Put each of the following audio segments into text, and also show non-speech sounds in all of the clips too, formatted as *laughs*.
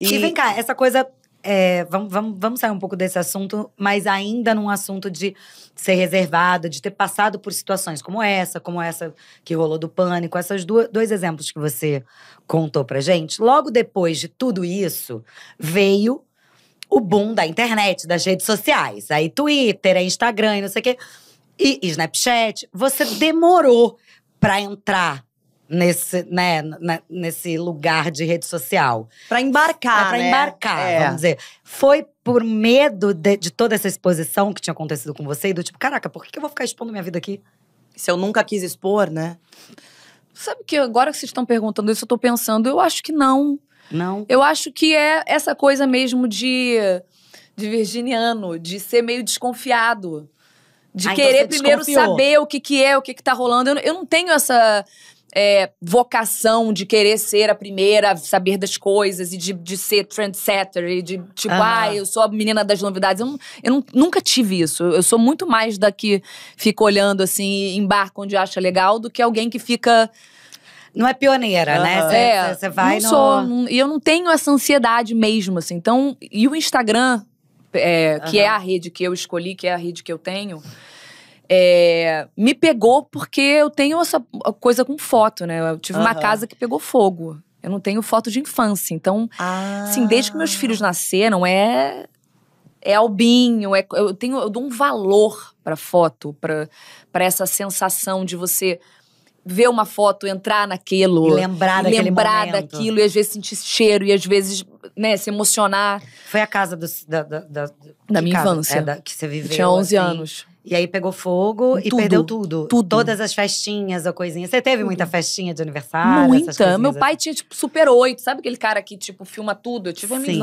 E, e vem cá, essa coisa é, vamos, vamos, vamos sair um pouco desse assunto, mas ainda num assunto de ser reservado, de ter passado por situações como essa, como essa que rolou do pânico, esses dois exemplos que você contou pra gente. Logo depois de tudo isso, veio o boom da internet, das redes sociais. Aí Twitter, aí Instagram, não sei o quê. E Snapchat. Você demorou pra entrar nesse, né, nesse lugar de rede social. Para embarcar, é, Para né? embarcar, é. vamos dizer. Foi por medo de, de, toda essa exposição que tinha acontecido com você e do tipo, caraca, por que eu vou ficar expondo minha vida aqui? Se eu nunca quis expor, né? Sabe que agora que vocês estão perguntando isso, eu estou pensando, eu acho que não. Não. Eu acho que é essa coisa mesmo de, de virginiano, de ser meio desconfiado. De ah, então querer então primeiro saber o que, que é, o que, que tá rolando. Eu, eu não tenho essa é, vocação de querer ser a primeira, saber das coisas e de, de ser trendsetter e de tipo, uhum. ah, eu sou a menina das novidades. Eu, eu nunca tive isso. Eu sou muito mais da que fica olhando assim, embarca onde acha legal, do que alguém que fica. Não é pioneira, uhum. né? Você, é, você vai não no... sou. Não, e eu não tenho essa ansiedade mesmo, assim. Então, e o Instagram, é, que é a rede que eu escolhi, que é a rede que eu tenho é, me pegou porque eu tenho essa coisa com foto, né? Eu tive uhum. uma casa que pegou fogo. Eu não tenho foto de infância. Então, ah. assim, desde que meus ah. filhos nasceram, é. É albinho, é, eu tenho, eu dou um valor para foto, para essa sensação de você ver uma foto, entrar naquilo. E lembrar daquele Lembrar momento. daquilo, e às vezes sentir cheiro, e às vezes, né, se emocionar. Foi a casa do, da, da, da, da minha casa? infância. É, da, que você viveu. Eu tinha 11 assim. anos. E aí pegou fogo e tudo, perdeu tudo. Tudo. Todas as festinhas ou coisinhas. Você teve tudo. muita festinha de aniversário? Muita. Meu né? pai tinha, tipo, super oito. Sabe aquele cara que, tipo, filma tudo? Eu tive uma infância.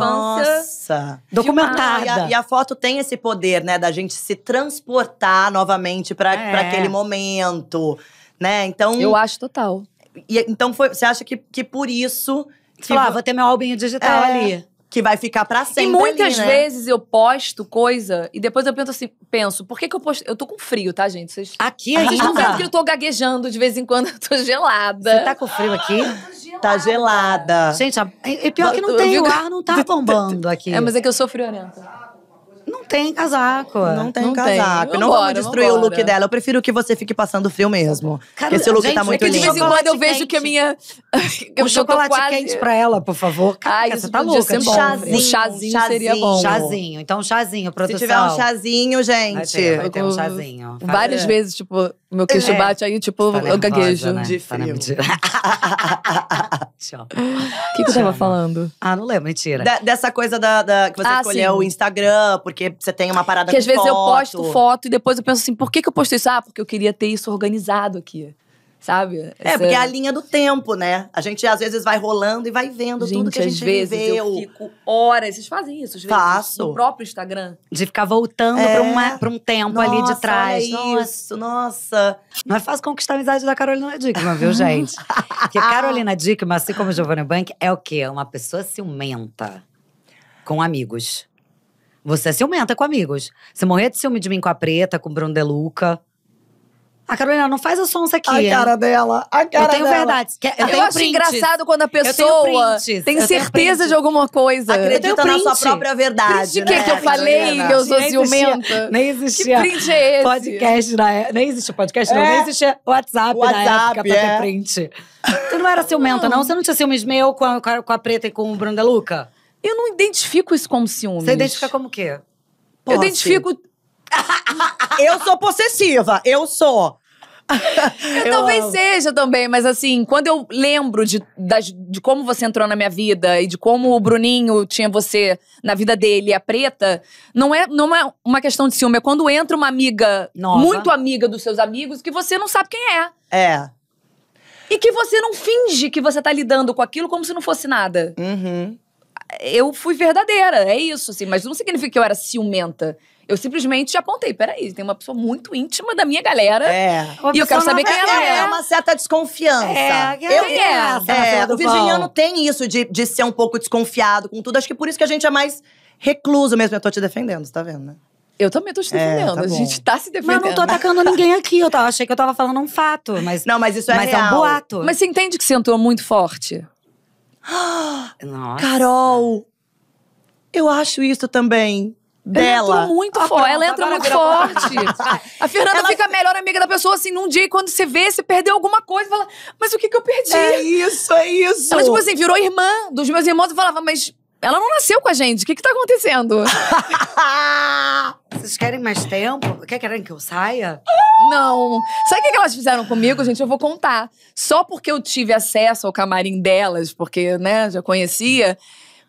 Nossa. Documentada. E a, e a, foto tem esse poder, né? Da gente se transportar novamente para é. Pra aquele momento, né? Então… Eu acho total. E, então, foi, você acha que, que por isso… Que ah, vou ter meu albinho digital é. ali que vai ficar para sempre. E muitas ali, né? vezes eu posto coisa e depois eu penso assim, penso, por que, que eu posto? Eu tô com frio, tá, gente? Vocês, aqui ainda? Vocês não que eu tô gaguejando de vez em quando, *laughs* eu tô gelada. Você tá com frio aqui? Tá gelada. Gente, é, é pior que não tem, o ar não tá bombando *laughs* aqui. É, mas é que eu sou friorenta não tem casaco. Não tem não casaco. Tem. Não vamos destruir vambora. o look dela. Eu prefiro que você fique passando frio mesmo. Cara, esse look tá gente, tá muito lindo. É de vez em quando eu vejo que a minha. um *laughs* chocolate quase... quente pra ela, por favor. Ai, você tá louca. Chazinho, tipo, um chazinho, chazinho seria bom. Chazinho. Então, chazinho, produção. Se tiver um chazinho, gente. Vai ter, vai ter um chazinho. Várias vezes, tipo, meu queixo é. bate aí, tipo, tá eu gaguejo. Né? De tá frio. mentira. Tchau. O que, você tava falando? Ah, não lembro, mentira. dessa coisa da, que você ah, escolheu o Instagram, porque porque você tem uma parada Que às vezes foto. eu posto foto e depois eu penso assim, por que, que eu postei isso? Ah, porque eu queria ter isso organizado aqui sabe? É, Essa... É, porque é a linha do tempo, né? A gente às vezes vai rolando e vai vendo gente, tudo que a gente às vezes viveu. Eu fico horas, vocês fazem isso, às vezes, Faço. no próprio Instagram. De ficar voltando é. para um tempo nossa, ali de trás. É isso, nossa. nossa. Não é fácil conquistar a amizade da Carolina Dickman, viu, *laughs* gente? porque ah. Carolina Dickman, assim como Giovanna Bank, é o quê? É uma pessoa ciumenta com amigos. Você é ciumenta com amigos. Você morrer de ciúme de mim com a Preta, com o Bruno Deluca. A Carolina, não faz a sonsa aqui. A cara dela, a cara Eu tenho dela. verdade. Eu, tenho eu acho engraçado quando a pessoa tem certeza de alguma coisa. Acredita na sua própria verdade. Print é né? que, que eu falei que eu sou nem ciumenta? Existia, nem existia. Que print é esse? Podcast na época. Nem existia podcast, é. não. Nem existia WhatsApp, WhatsApp na época é. pra ter é. print. Tu não era ciumenta, não? Você não tinha ciúmes meu com a, com a Preta e com o Bruno Deluca? Eu não identifico isso como ciúmes. Você identifica como o quê? Posse. Eu identifico. *laughs* eu sou possessiva, eu sou. eu, *laughs* eu talvez amo. seja também, mas assim, quando eu lembro de, das, de como você entrou na minha vida e de como o Bruninho tinha você na vida dele, a preta, não é, não é uma questão de ciúme. É quando entra uma amiga, Nova. muito amiga dos seus amigos, que você não sabe quem é. É. E que você não finge que você tá lidando com aquilo como se não fosse nada. Uhum eu fui verdadeira, é isso, assim, mas não significa que eu era ciumenta. Eu simplesmente apontei, peraí, tem uma pessoa muito íntima da minha galera. É. E eu quero saber quem é, ela é. É uma certa desconfiança. É, é, essa, é, é. O virginiano tem isso de, de ser um pouco desconfiado com tudo. Acho que por isso que a gente é mais recluso mesmo. Eu tô te defendendo, você tá vendo, né? Eu também tô te defendendo. É, tá a gente tá se defendendo. Mas eu não tô atacando *laughs* ninguém aqui. Eu achei que eu tava falando um fato. Mas, não, mas isso é mas real. Mas é um boato. Mas você entende que você entrou muito forte? *gasps* Nossa. Carol, eu acho isso também dela. Ela muito ah, forte. Ela entra muito forte. *laughs* A Fernanda ela... fica a melhor amiga da pessoa, assim, num dia e quando se vê, se perdeu alguma coisa, fala, mas o que que eu perdi? É isso, é isso. Ela, tipo assim, virou irmã dos meus irmãos e falava, mas ela não nasceu com a gente. O que, que tá acontecendo? *laughs* Vocês querem mais tempo? querem que eu saia? Não. Sabe o que, que elas fizeram comigo, gente? Eu vou contar. Só porque eu tive acesso ao camarim delas, porque, né, já conhecia,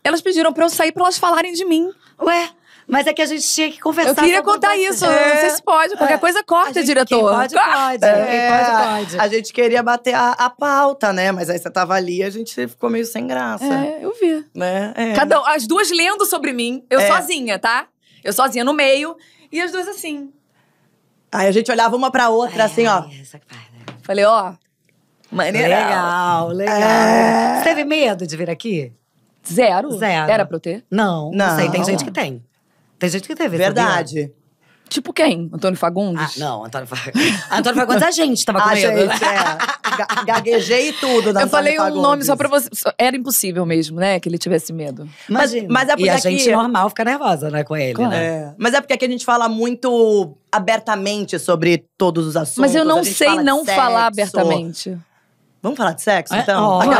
elas pediram pra eu sair pra elas falarem de mim. Ué? Mas é que a gente tinha que conversar. Eu queria contar isso, é. não sei se pode. Qualquer é. coisa corta, gente, diretor. pode, pode. *laughs* É. pode, pode. A gente queria bater a, a, pauta, né? Mas aí você tava ali e a gente ficou meio sem graça. É, eu vi. Né? É. Cada, as duas lendo sobre mim, eu é. sozinha, tá? Eu sozinha no meio, e as duas assim. Aí a gente olhava uma pra outra, assim, ó. Né? Falei, ó, maneira. Legal, legal. Você teve medo de vir aqui? Zero. Zero. Era pra eu ter? Não. Não, não sei, tem gente que tem. Tem gente que teve. Verdade. Sabia? Tipo quem? Antônio Fagundes? Ah, não, Antônio Fagundes. *laughs* Antônio Fagundes, é a gente tava com medo. Gente, é. Gaguejei tudo da Eu falei Fagundes. um nome só pra você. Era impossível mesmo, né? Que ele tivesse medo. Imagina. Mas, mas é porque e a gente normal fica nervosa, né, com ele, claro. né? É. Mas é porque aqui a gente fala muito abertamente sobre todos os assuntos. Mas eu não sei não sexo. falar abertamente. Vamos falar de sexo, é? então? Oh, *laughs*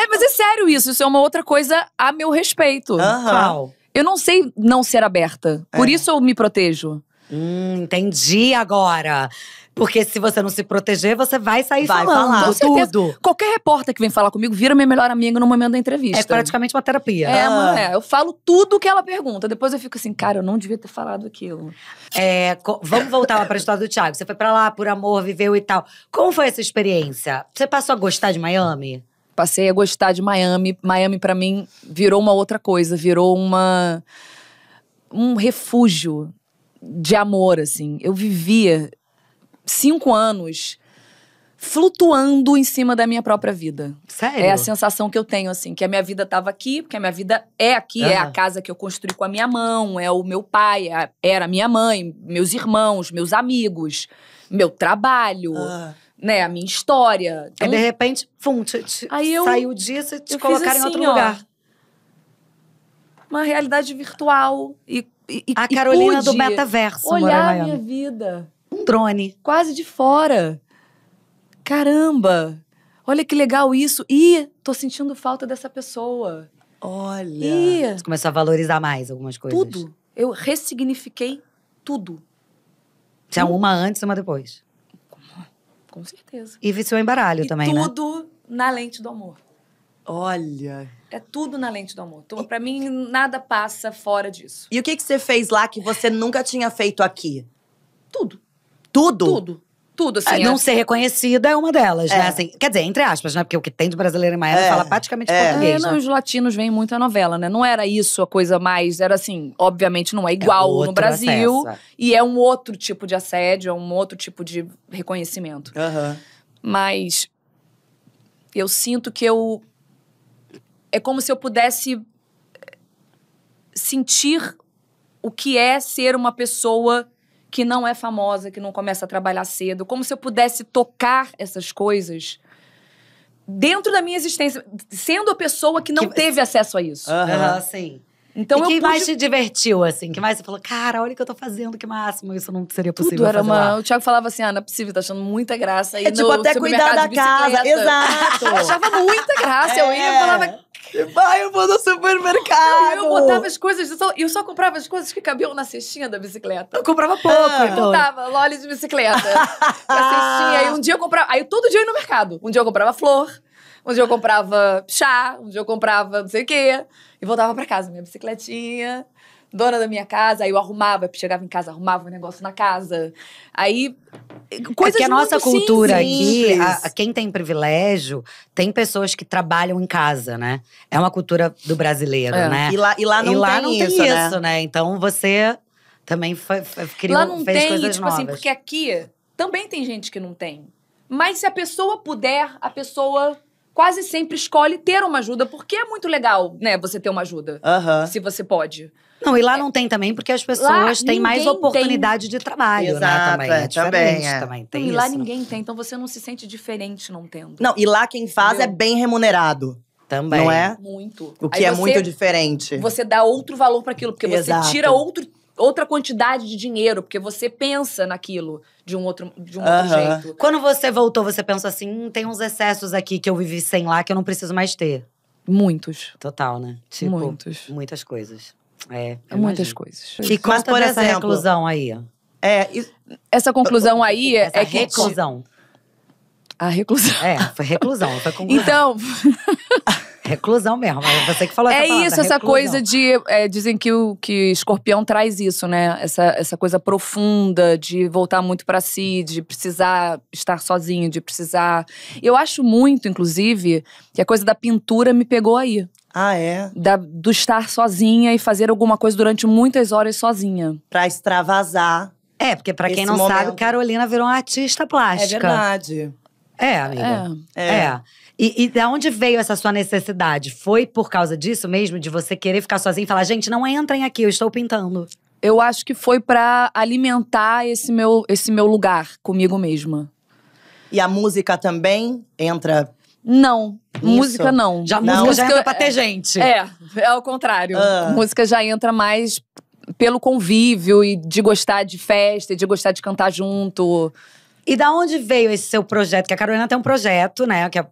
é, mas é sério isso. Isso é uma outra coisa a meu respeito. Uhum eu não sei não ser aberta. Por é. isso eu me protejo. Hum, entendi agora. Porque se você não se proteger, você vai sair vai falando falar, tudo. Qualquer repórter que vem falar comigo vira minha melhor amiga no momento da entrevista. É praticamente uma terapia. É, ah. é eu falo tudo que ela pergunta. Depois eu fico assim, cara, eu não devia ter falado aquilo. É, vamos voltar para a história do Thiago. Você foi para lá por amor, viveu e tal. Como foi essa experiência? Você passou a gostar de Miami? passei a gostar de Miami. Miami, para mim, virou uma outra coisa, virou uma. um refúgio de amor, assim. Eu vivia cinco anos flutuando em cima da minha própria vida. Sério? É a sensação que eu tenho, assim, que a minha vida estava aqui, porque a minha vida é aqui, ah. é a casa que eu construí com a minha mão, é o meu pai, é, era a minha mãe, meus irmãos, meus amigos, meu trabalho. Ah né, a minha história. É, então, de repente, pum, te, te eu, saiu disso e te colocaram assim, em outro assim, ó, lugar. Uma realidade virtual. E, e a Carolina e do metaverso. Olhar a minha vida. Um drone. Quase de fora. Caramba! Olha que legal isso. Ih, tô sentindo falta dessa pessoa. Olha. Ih, Você começou a valorizar mais algumas coisas. Tudo. Eu ressignifiquei tudo. Tinha uma antes e uma depois com certeza. E viciou é em baralho e também, né? tudo né? na lente do amor. Olha. É tudo na lente do amor. Então, para mim, nada passa fora disso. E o que, que você fez lá que você nunca tinha feito aqui? Tudo. Tudo? Tudo tudo, assim. É, não é. ser reconhecida é uma delas, né? é. né? Assim, quer dizer, entre aspas, né? Porque o que tem de brasileiro em Miami é. fala praticamente é. português. É, Não, né? os latinos vêm muito a novela, né? Não era isso a coisa mais. Era assim, obviamente não é, é igual no Brasil. Acesso. E é um outro tipo de assédio, é um outro tipo de reconhecimento. Uhum. Mas eu sinto que eu. É como se eu pudesse sentir o que é ser uma pessoa que não é famosa, que não começa a trabalhar cedo, como se eu pudesse tocar essas coisas dentro da minha existência, sendo a pessoa que não que... teve acesso a isso. Aham, uhum. uhum, sim. Então e quem pude... mais te divertiu, assim? Que mais você falou, cara, olha o que eu tô fazendo, que máximo. Isso não seria possível Tudo era uma... Lá. O Thiago falava assim, ah, não é possível, tá achando muita graça. aí é tipo, até cuidar da casa, exato. eu *laughs* achava muita graça, é. eu ia e é. falava... Vai, eu vou no supermercado! Eu, botava as coisas, eu só, eu só, comprava as coisas que cabiam na cestinha da bicicleta. Eu comprava pouco, ah, então. Eu botava lolly de bicicleta. a cestinha, aí um dia eu comprava... Aí todo dia eu ia no mercado. Um dia eu comprava flor, dia eu comprava chá, dia eu comprava não sei o quê. E voltava para casa, minha bicicletinha, dona da minha casa. Aí eu arrumava, chegava em casa, arrumava um negócio na casa. Aí. Coisas é que a nossa cultura simples. aqui, a, a quem tem privilégio, tem pessoas que trabalham em casa, né? É uma cultura do brasileiro, é. né? E lá, e lá não, e lá tem, não tem isso, né? né? Então você também foi, foi, criou, lá não fez tem, coisas tipo assim, novas. assim, porque aqui também tem gente que não tem. Mas se a pessoa puder, a pessoa quase sempre escolhe ter uma ajuda, porque é muito legal, né, você ter uma ajuda. Se você pode. Não, e lá é. não tem também, porque as pessoas lá, têm mais oportunidade tem. de trabalho, né, Exato, né? Também. É, é também, é. também tem não, E lá ninguém né? tem, então você não se sente diferente não tendo. Não, e lá quem faz é Entendeu? é bem remunerado. Também. Não é? Muito. O que Aí é você, muito diferente. Você dá outro valor para aquilo, porque Exato. você tira outro outra quantidade de dinheiro, porque você pensa naquilo de um outro, de um outro jeito. Quando você voltou, você pensou assim: hum, tem uns excessos aqui que eu vivi sem lá que eu não preciso mais ter. Muitos. Total, né? Tipo, Muitos. Muitas coisas. É, muitas coisas. É, e como, Mas, por essa exemplo, conclusão aí? É, essa conclusão aí é, essa é que. Reclusão. A reclusão. É, foi reclusão, foi *laughs* conclusão. Então. Reclusão mesmo, você que falou É isso, essa reclusão. coisa de. É, dizem que o que escorpião traz isso, né? Essa, essa coisa profunda de voltar muito para si, de precisar estar sozinho, de precisar. Eu acho muito, inclusive, que a coisa da pintura me pegou aí. Ah, é? Da, do estar sozinha e fazer alguma coisa durante muitas horas sozinha. Pra extravasar. É, porque para quem não momento. sabe, Carolina virou uma artista plástica. É verdade. É, é. amiga. É. é. é. E, e da onde veio essa sua necessidade? Foi por causa disso mesmo? De você querer ficar sozinho e falar, gente, não entrem aqui, eu estou pintando. Eu acho que foi para alimentar esse meu, esse meu lugar comigo mesma. E a música também entra não, Isso. música não. Já não. música já entra pra ter gente. É, é, é ao contrário. Uh. Música já entra mais pelo convívio e de gostar de festa, de gostar de cantar junto. E da onde veio esse seu projeto? Que a Carolina tem um projeto, né? Que é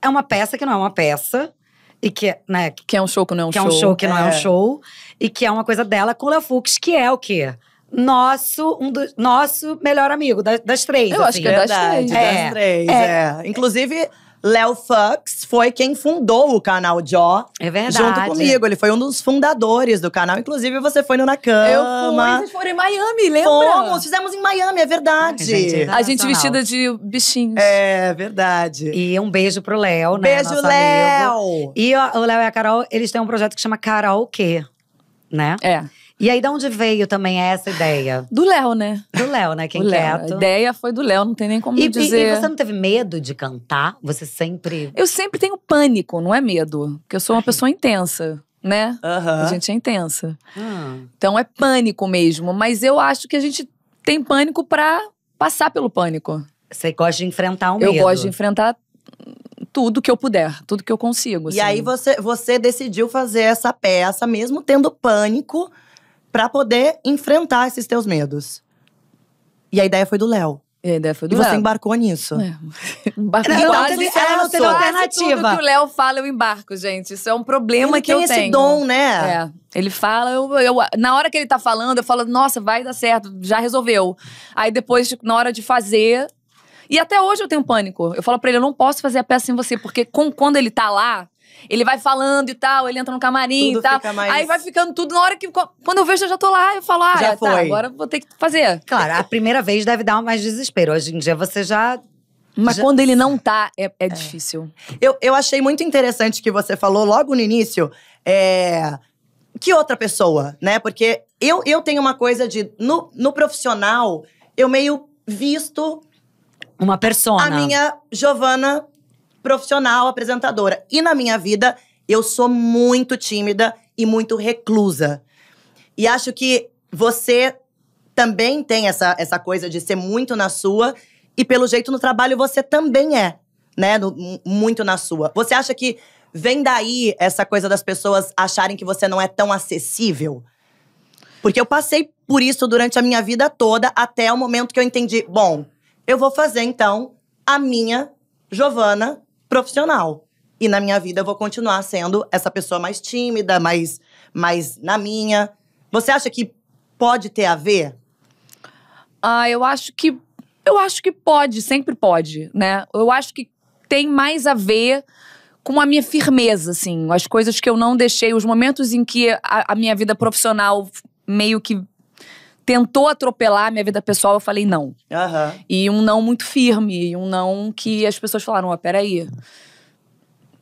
é uma peça que não é uma peça. E que, né, que é um show que não é um que show. Que é um show que é. não é um é. show. E que é uma coisa dela com o Léo Fux, que é o quê? nosso, um do, nosso melhor amigo, das, das três. Eu assim. acho que é assim. das é Verdade, três. É, das três, é. é. Inclusive, Léo Fux foi quem fundou o canal Jó. É verdade. Junto comigo. Ele foi um dos fundadores do canal. Inclusive, você foi no Na Cama. Eu fui, vocês foram em Miami, lembra? Fomos, fizemos em Miami, é verdade. Ai, gente, é a gente vestida de bichinhos. É, verdade. E um beijo pro Léo, né? Beijo, Léo! E o Léo e a Carol, eles têm um projeto que chama Carol Que, né? É. E aí, de onde veio também essa ideia? Do Léo, né? Do Léo, né? Quem Léo. É? A ideia foi do Léo, não tem nem como e, dizer. E, e, você não teve medo de cantar? Você sempre. Eu sempre tenho pânico, não é medo. Porque eu sou uma Ai. pessoa intensa, né? A gente é intensa. Hum. Então é pânico mesmo. Mas eu acho que a gente tem pânico pra passar pelo pânico. Você gosta de enfrentar um medo? Eu gosto de enfrentar tudo que eu puder, tudo que eu consigo. E aí assim. você, você decidiu fazer essa peça, mesmo tendo pânico para poder enfrentar esses teus medos. E a ideia foi do Léo. E a ideia foi do Léo. E você embarcou nisso. É. Embarcou. Não, teve, é, ela não teve alternativa. Tudo que o Léo fala, eu embarco, gente. Isso é um problema ele que eu tenho. Ele tem esse dom, né? É. Ele fala, eu, eu, na hora que ele tá falando, eu falo, nossa, vai dar certo, já resolveu. Aí depois, tipo, na hora de fazer. E até hoje eu tenho pânico. Eu falo pra ele, eu não posso fazer a peça sem você, porque com, quando ele tá lá, ele vai falando e tal, ele entra no camarim tudo e tal. Mais... Aí vai ficando tudo. Na hora que. Quando eu vejo, eu já tô lá, eu falo, ah, já tá, agora vou ter que fazer. Claro, a primeira vez deve dar mais desespero. Hoje em dia você já. Mas já... quando ele não tá, é, é, é, difícil. Eu, eu achei muito interessante que você falou logo no início. É... Que outra pessoa, né? Porque eu, eu tenho uma coisa de. No, no profissional, eu meio visto. Uma persona. A minha Giovana profissional, apresentadora. E na minha vida, eu sou muito tímida e muito reclusa. E acho que você também tem essa, essa coisa de ser muito na sua, e pelo jeito no trabalho você também é, né? No, muito na sua. Você acha que vem daí essa coisa das pessoas acharem que você não é tão acessível? Porque eu passei por isso durante a minha vida toda, até o momento que eu entendi, bom, eu vou fazer então a minha Giovana profissional. E na minha vida eu vou continuar sendo essa pessoa mais tímida, mais, mais na minha. Você acha que pode ter a ver? Ah, eu acho que eu acho que pode, sempre pode, né? Eu acho que tem mais a ver com a minha firmeza, assim, as coisas que eu não deixei, os momentos em que a, a minha vida profissional meio que tentou atropelar a minha vida pessoal, eu falei não. Uhum. E um não muito firme, um não que as pessoas falaram: oh, peraí,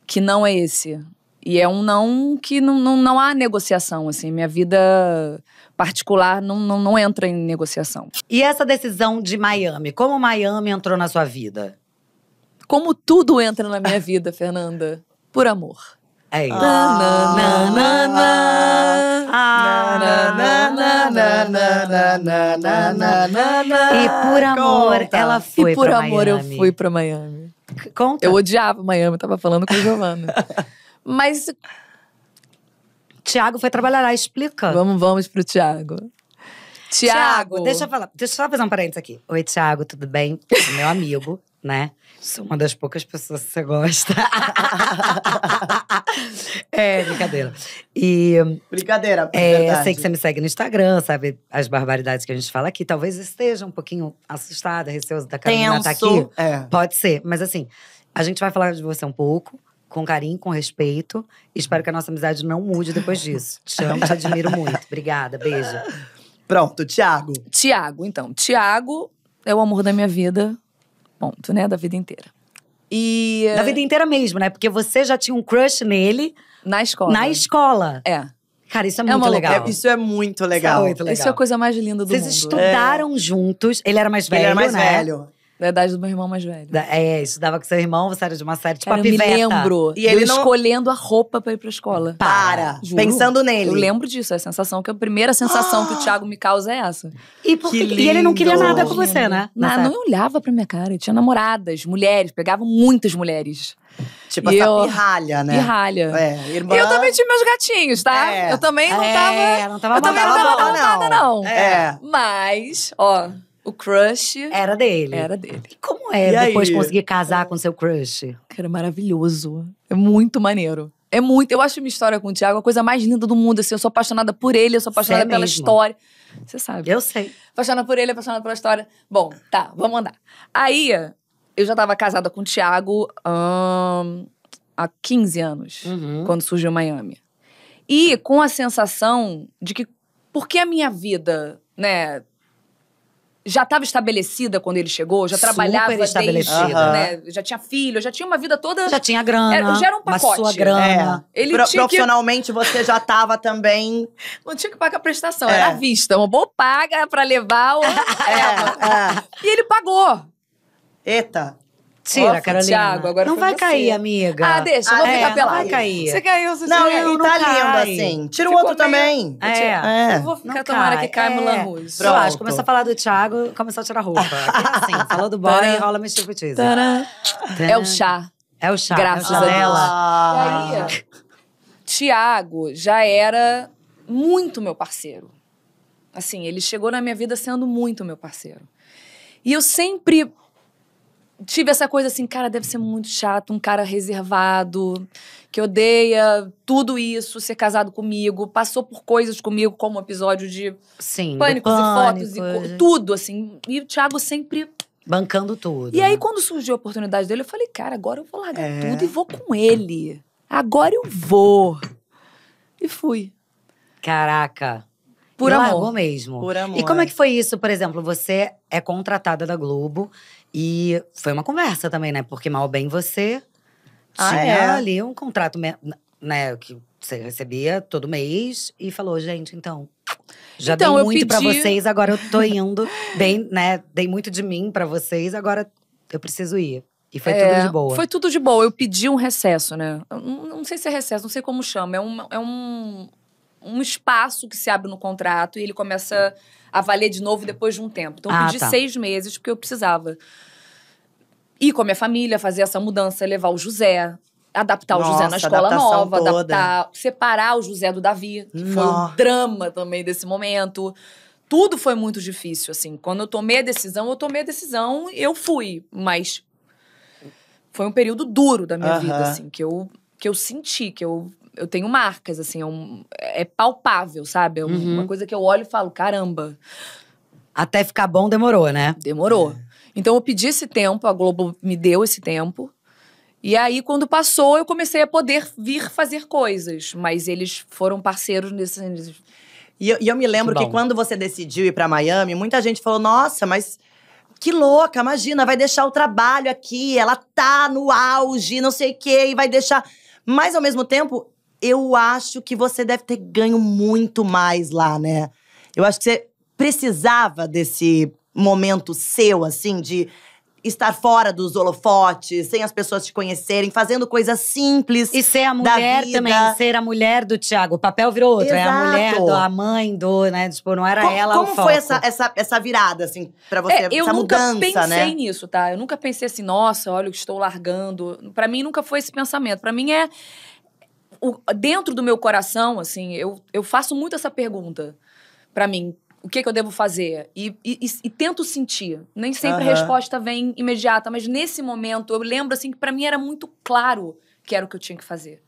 que não é esse? E é um não que não, não, não há negociação, assim. Minha vida particular não, não, não entra em negociação. E essa decisão de Miami? Como Miami entrou na sua vida? Como tudo entra na minha vida, Fernanda? Por amor. Ei. E por amor, Conta. ela foi. E por amor, Miami. eu fui pra Miami. Conta. Eu odiava Miami, tava falando com o Giovana. Mas. Tiago foi trabalhar lá, explica. Vamos, vamos pro Tiago. Tiago, deixa eu falar. Deixa eu só fazer um parênteses aqui. Oi, Tiago, tudo bem? Meu amigo né? Sou uma das poucas pessoas que você gosta. *laughs* é, brincadeira. E, brincadeira, é, verdade. Eu sei que você me segue no Instagram, sabe as barbaridades que a gente fala aqui. Talvez esteja um pouquinho assustada, receosa da Carolina estar tá aqui. É. Pode ser, mas assim, a gente vai falar de você um pouco. Com carinho, com respeito. Espero que a nossa amizade não mude depois disso. Te amo, te admiro muito. Obrigada, beijo. Pronto, Tiago. Tiago, então. Tiago é o amor da minha vida ponto, né? Da vida inteira. E, da vida inteira mesmo, né? Porque você já tinha um crush nele. Na escola. Na escola. É. Cara, isso é, é muito legal. É, isso é muito legal. Isso é, muito é legal. Isso é a coisa mais linda do Vocês mundo. Vocês estudaram é. juntos. Ele era mais velho, Ele era mais né? velho. Da idade do meu irmão mais velho. Da, é, estudava com seu irmão, você era de uma série tipo Cara, a piveta. Eu me lembro. E ele eu não... escolhendo a roupa pra ir pra escola. Para! Juro. Pensando nele. Eu lembro disso, é a sensação que a primeira sensação que o *gasps* Thiago me causa é essa. E, lindo. e ele não queria nada com você, né? Não, não olhava pra minha cara. Eu tinha namoradas, mulheres, pegava muitas mulheres. Tipo e essa eu... pirralha, né? Pirralha. É, irmã... E eu também tinha meus gatinhos, tá? É. Eu também não é, tava. É, não tava eu também não tava boa, não. não. É. Mas, ó, o crush. Era dele. Era dele. E como é e depois aí? conseguir casar com seu crush? Era é maravilhoso. É muito maneiro. É muito. Eu acho minha história com o Thiago a coisa mais linda do mundo. Assim, eu sou apaixonada por ele, eu sou apaixonada pela mesmo? história. Você sabe. Eu sei. Apaixonada por ele, apaixonada pela história. Bom, tá, vamos andar. Aí, eu já tava casada com o Thiago hum, há 15 anos, uhum. quando surgiu Miami. E com a sensação de que, por que a minha vida, né, já estava estabelecida quando ele chegou, já Super trabalhava estabelecida, desde, uhum. né? Já tinha filho, já tinha uma vida toda. Já tinha grana. Era, já era um pacote. sua grana. É. Ele Pro, profissionalmente que... você já estava também. *laughs* Não tinha que pagar a prestação, é. era à vista. Uma boa paga para levar o. *laughs* É, é, é. E ele pagou. Eita. Tira, cara. Carolina. Thiago, agora não vai você. cair, amiga. Ah, deixa, eu vou é, ficar é, pelada. Não vai cair. Você caiu, você Não, tirou. e não tá cai. lindo assim. Tira o outro meio... também. É. é. Eu vou ficar não tomara cai. que caia é. Mulan Rouge. Pronto. Eu acho, Começa a falar do Thiago, começar a tirar roupa. *laughs* Sim, falou do boy, rola minha striptease. É, é o chá. É o chá. Graças é o chá a ela. Ah. Tiago já era muito meu parceiro. Assim, ele chegou na minha vida sendo muito meu parceiro. E eu sempre tive essa coisa assim, cara, deve ser muito chato, um cara reservado, que odeia tudo isso, ser casado comigo, passou por coisas comigo, como episódio de Sim, pânicos pânico, e fotos e é. tudo, assim. E o Thiago sempre. Bancando tudo. E aí, né? quando surgiu a oportunidade dele, eu falei, cara, agora eu vou largar é. tudo e vou com ele. Agora eu vou. E fui. Caraca. Por e amor. mesmo. Por amor. E como é que foi isso, por exemplo? Você é contratada da Globo e foi uma conversa também, né? Porque mal bem você ah, tinha é? ali um contrato, né? Que você recebia todo mês e falou, gente, então. Já então, dei muito pedi... para vocês, agora eu tô indo. *laughs* bem, né? Dei muito de mim para vocês, agora eu preciso ir. E foi é, tudo de boa. Foi tudo de boa. Eu pedi um recesso, né? Não, não sei se é recesso, não sei como chama. É um, é um, um espaço que se abre no contrato e ele começa a valer de novo depois de um tempo. Então, eu ah, pedi tá. seis meses, porque eu precisava ir com a minha família, fazer essa mudança, levar o José, adaptar Nossa, o José na escola nova, toda. adaptar, separar o José do Davi, que Nossa. foi um drama também desse momento. Tudo foi muito difícil, assim. Quando eu tomei a decisão, eu tomei a decisão, eu fui, mas foi um período duro da minha uh -huh. vida, assim, que eu que eu senti, que eu eu tenho marcas, assim, é, um, é palpável, sabe? É um, uhum. uma coisa que eu olho e falo, caramba. Até ficar bom demorou, né? Demorou. É. Então eu pedi esse tempo, a Globo me deu esse tempo. E aí, quando passou, eu comecei a poder vir fazer coisas. Mas eles foram parceiros nesses. E eu, e eu me lembro que, que quando você decidiu ir para Miami, muita gente falou: nossa, mas que louca, imagina, vai deixar o trabalho aqui, ela tá no auge, não sei o quê, e vai deixar. Mas ao mesmo tempo, eu acho que você deve ter ganho muito mais lá, né? Eu acho que você precisava desse momento seu, assim, de estar fora dos holofotes, sem as pessoas te conhecerem, fazendo coisas simples. E ser a mulher também, ser a mulher do Tiago. O papel virou outro, Exato. é a mulher, do, a mãe do, né? Tipo, não era ela como o Como foi essa, essa, essa virada, assim, pra você, é, essa mudança, né? Eu nunca pensei né? nisso, tá? Eu nunca pensei assim, nossa, olha, eu estou largando. Pra mim, nunca foi esse pensamento. Pra mim, é o, dentro do meu coração, assim, eu, eu faço muito essa pergunta para mim. O que, que, eu devo fazer? E, e, e, e tento sentir. Nem sempre uhum. a resposta vem imediata, mas nesse momento eu lembro assim que para mim era muito claro que era o que eu tinha que fazer.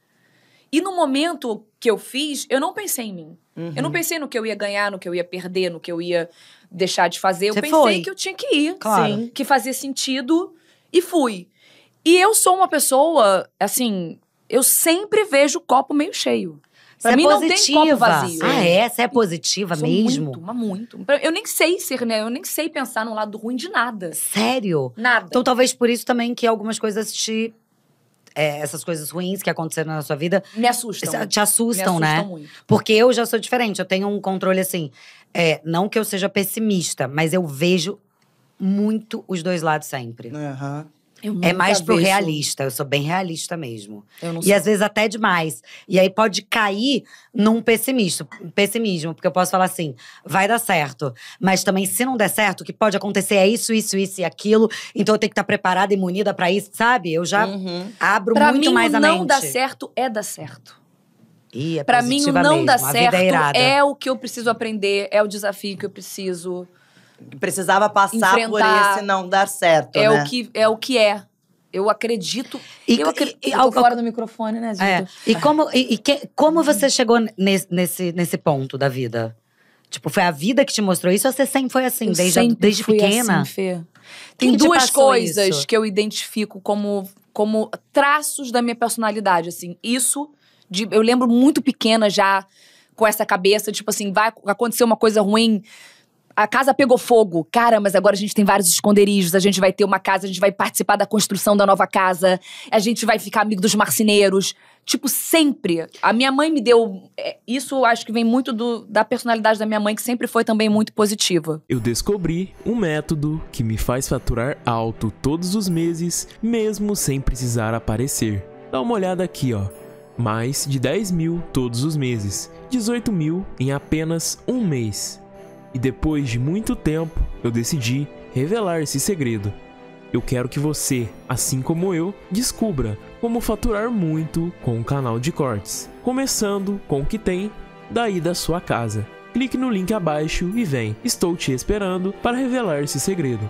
E no momento que eu fiz, eu não pensei em mim. Uhum. Eu não uhum. pensei no que eu ia ganhar, no que eu ia perder, no que eu ia deixar de fazer. Você eu pensei foi. que eu tinha que ir, claro. Sim, que fazia sentido e fui. E eu sou uma pessoa, assim, eu sempre vejo o copo meio cheio. Pra é mim é positiva. não tem copo vazio. Ah, é? Você é positiva Sou mesmo? Muito, mas muito. Eu nem sei ser, né? Eu nem sei pensar no lado ruim de nada. Sério? Nada. Então talvez por isso também que algumas coisas te é, essas coisas ruins que aconteceram na sua vida. Me assustam. Te assustam, Me assustam né? Muito. Porque eu já sou diferente, eu tenho um controle assim. É, não que eu seja pessimista, mas eu vejo muito os dois lados sempre. Uhum. É mais pro realista, eu sou bem realista mesmo. Eu não e sou. às vezes até demais. E aí pode cair num pessimismo, pessimismo, porque eu posso falar assim, vai dar certo. Mas também, se não der certo, o que pode acontecer é isso, isso, isso e aquilo. Então eu tenho que estar tá preparada e munida para isso, sabe? Eu já uhum. abro pra muito mim, mais a mente. não dar certo é dar certo. é pra mim, o não mesmo. dar é certo é, é o que eu preciso aprender, é o desafio que eu preciso precisava passar por esse não dar certo. É, né? o, que, é o que é. Eu acredito. E, eu acredito. E, e, eu fora do microfone, né, é. Zito? É. E, como, e, e que, como você chegou nesse, nesse, nesse ponto da vida? Tipo, foi a vida que te mostrou isso ou você sempre foi assim, eu desde, a, desde assim, pequena? Assim, Fê. Tem duas coisas isso? que eu identifico como, como traços da minha personalidade, assim. Isso, de, eu lembro muito pequena já, com essa cabeça, tipo assim, vai acontecer uma coisa ruim a casa pegou fogo. Cara, mas agora a gente tem vários esconderijos. A gente vai ter uma casa, a gente vai participar da construção da nova casa. A gente vai ficar amigo dos marceneiros. Tipo, sempre. A minha mãe me deu. É, isso acho que vem muito do, da personalidade da minha mãe, que sempre foi também muito positiva. Eu descobri um método que me faz faturar alto todos os meses, mesmo sem precisar aparecer. Dá uma olhada aqui, ó mais de 10 mil todos os meses, 18 mil em apenas um mês. E depois de muito tempo, eu decidi revelar esse segredo. Eu quero que você, assim como eu, descubra como faturar muito com o canal de cortes, começando com o que tem daí da sua casa. Clique no link abaixo e vem. Estou te esperando para revelar esse segredo.